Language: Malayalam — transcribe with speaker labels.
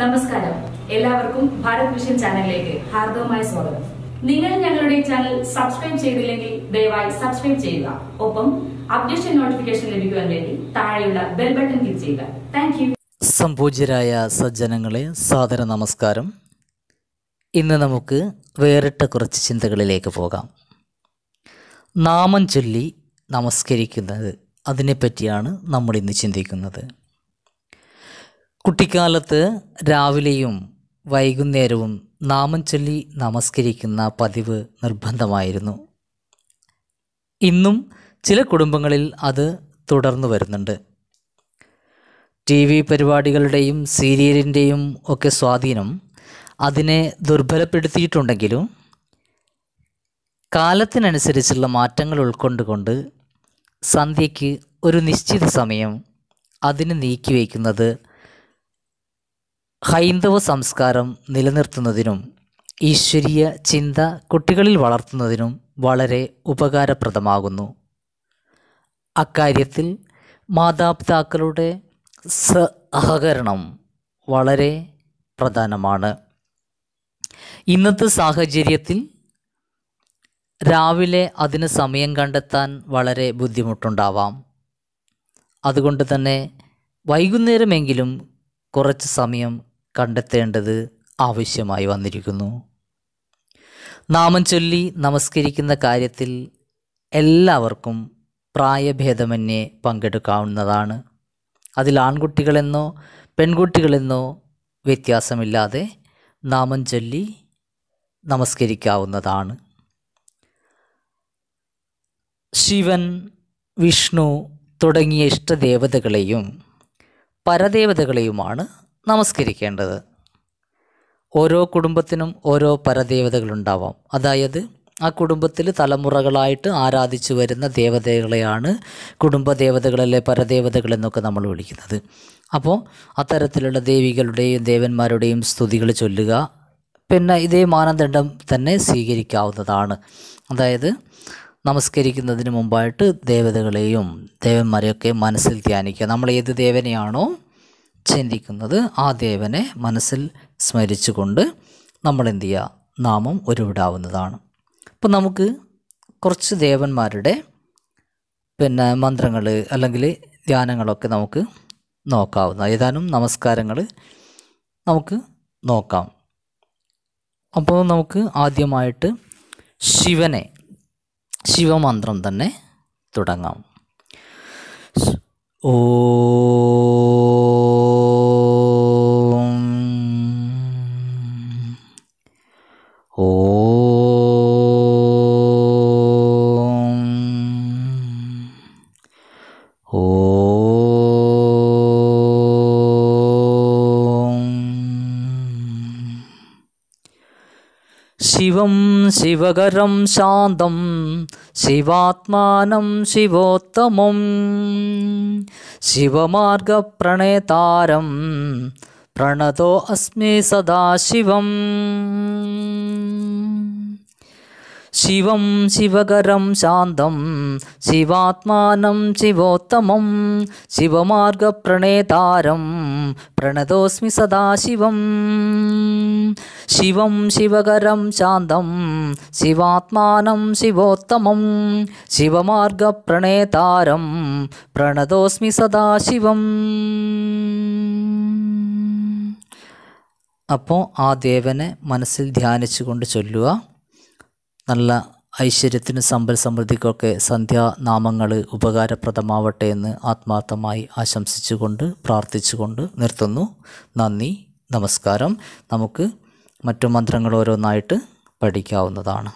Speaker 1: നമസ്കാരം എല്ലാവർക്കും ഭാരത് മിഷൻ ചാനലിലേക്ക് ഹാർദവമായ സ്വാഗതം നിങ്ങൾ ഞങ്ങളുടെ ചാനൽ സബ്സ്ക്രൈബ് ചെയ്തില്ലെങ്കിൽ ദയവായി സബ്സ്ക്രൈബ് ചെയ്യുക ഒപ്പം അപ്ഡേഷൻ നോട്ടിഫിക്കേഷൻ ലഭിക്കുവാൻ വേണ്ടി താഴെയുള്ള ബെൽ ബട്ടൺ ക്ലിക്ക് ചെയ്യുക താങ്ക് യു സംപൂജ്യരായ സജ്ജനങ്ങളെ സാദര നമസ്കാരം ഇന്ന് നമുക്ക് വേറിട്ട കുറച്ച് ചിന്തകളിലേക്ക് പോകാം നാമം ചൊല്ലി നമസ്കരിക്കുന്നത് അതിനെപ്പറ്റിയാണ് നമ്മൾ ഇന്ന് ചിന്തിക്കുന്നത് കുട്ടിക്കാലത്ത് രാവിലെയും വൈകുന്നേരവും നാമം ചൊല്ലി നമസ്കരിക്കുന്ന പതിവ് നിർബന്ധമായിരുന്നു ഇന്നും ചില കുടുംബങ്ങളിൽ അത് തുടർന്നു വരുന്നുണ്ട് ടി വി പരിപാടികളുടെയും സീരിയലിൻ്റെയും ഒക്കെ സ്വാധീനം അതിനെ ദുർബലപ്പെടുത്തിയിട്ടുണ്ടെങ്കിലും കാലത്തിനനുസരിച്ചുള്ള മാറ്റങ്ങൾ ഉൾക്കൊണ്ടുകൊണ്ട് സന്ധ്യയ്ക്ക് ഒരു നിശ്ചിത സമയം അതിന് നീക്കി വയ്ക്കുന്നത് ഹൈന്ദവ സംസ്കാരം നിലനിർത്തുന്നതിനും ഈശ്വരീയ ചിന്ത കുട്ടികളിൽ വളർത്തുന്നതിനും വളരെ ഉപകാരപ്രദമാകുന്നു അക്കാര്യത്തിൽ മാതാപിതാക്കളുടെ സഹകരണം വളരെ പ്രധാനമാണ് ഇന്നത്തെ സാഹചര്യത്തിൽ രാവിലെ അതിന് സമയം കണ്ടെത്താൻ വളരെ ബുദ്ധിമുട്ടുണ്ടാവാം അതുകൊണ്ട് തന്നെ വൈകുന്നേരമെങ്കിലും കുറച്ച് സമയം കണ്ടെത്തേണ്ടത് ആവശ്യമായി വന്നിരിക്കുന്നു നാമം ചൊല്ലി നമസ്കരിക്കുന്ന കാര്യത്തിൽ എല്ലാവർക്കും പ്രായഭേദമന്യേ പങ്കെടുക്കാവുന്നതാണ് അതിൽ ആൺകുട്ടികളെന്നോ പെൺകുട്ടികളെന്നോ വ്യത്യാസമില്ലാതെ നാമം ചൊല്ലി നമസ്കരിക്കാവുന്നതാണ് ശിവൻ വിഷ്ണു തുടങ്ങിയ ഇഷ്ടദേവതകളെയും പരദേവതകളെയുമാണ് നമസ്കരിക്കേണ്ടത് ഓരോ കുടുംബത്തിനും ഓരോ പരദേവതകളുണ്ടാവാം അതായത് ആ കുടുംബത്തിൽ തലമുറകളായിട്ട് ആരാധിച്ചു വരുന്ന ദേവതകളെയാണ് കുടുംബ പരദേവതകൾ പരദേവതകളെന്നൊക്കെ നമ്മൾ വിളിക്കുന്നത് അപ്പോൾ അത്തരത്തിലുള്ള ദേവികളുടെയും ദേവന്മാരുടെയും സ്തുതികൾ ചൊല്ലുക പിന്നെ ഇതേ മാനദണ്ഡം തന്നെ സ്വീകരിക്കാവുന്നതാണ് അതായത് നമസ്കരിക്കുന്നതിന് മുമ്പായിട്ട് ദേവതകളെയും ദേവന്മാരെയൊക്കെ മനസ്സിൽ ധ്യാനിക്കുക നമ്മൾ ഏത് ദേവനെയാണോ ചിന്തിക്കുന്നത് ആ ദേവനെ മനസ്സിൽ സ്മരിച്ചുകൊണ്ട് നമ്മൾ എന്തു ചെയ്യുക നാമം ഒരുവിടാവുന്നതാണ് അപ്പം നമുക്ക് കുറച്ച് ദേവന്മാരുടെ പിന്നെ മന്ത്രങ്ങൾ അല്ലെങ്കിൽ ധ്യാനങ്ങളൊക്കെ നമുക്ക് നോക്കാവുന്ന ഏതാനും നമസ്കാരങ്ങൾ നമുക്ക് നോക്കാം അപ്പോൾ നമുക്ക് ആദ്യമായിട്ട് ശിവനെ ശിവമന്ത്രം തന്നെ തുടങ്ങാം ഓ शिवं शिवगरं शान्तं शिवात्मानं शिवोत्तमं शिवमार्गप्रणेतारं प्रणतो सदा सदाशिवम् ശിവം ശിവകരം ശാന്തം ശിവാത്മാനം ശിവോത്തമം ശിവമാർഗപ്രണേതാരം പ്രണതോസ്മി സദാശിവം ശിവം ശിവകരം ശാന്തം ശിവാത്മാനം ശിവോത്തമം ശിവമാർഗപ്രണേതാരം പ്രണതോസ്മി സദാശിവം അപ്പോൾ ആ ദേവനെ മനസ്സിൽ ധ്യാനിച്ചുകൊണ്ട് ചൊല്ലുക നല്ല ഐശ്വര്യത്തിനും സമ്പൽ സമൃദ്ധിക്കൊക്കെ സന്ധ്യാനാമങ്ങൾ ഉപകാരപ്രദമാവട്ടെ എന്ന് ആത്മാർത്ഥമായി ആശംസിച്ചുകൊണ്ട് പ്രാർത്ഥിച്ചുകൊണ്ട് നിർത്തുന്നു നന്ദി നമസ്കാരം നമുക്ക് മറ്റു മന്ത്രങ്ങൾ ഓരോന്നായിട്ട് പഠിക്കാവുന്നതാണ്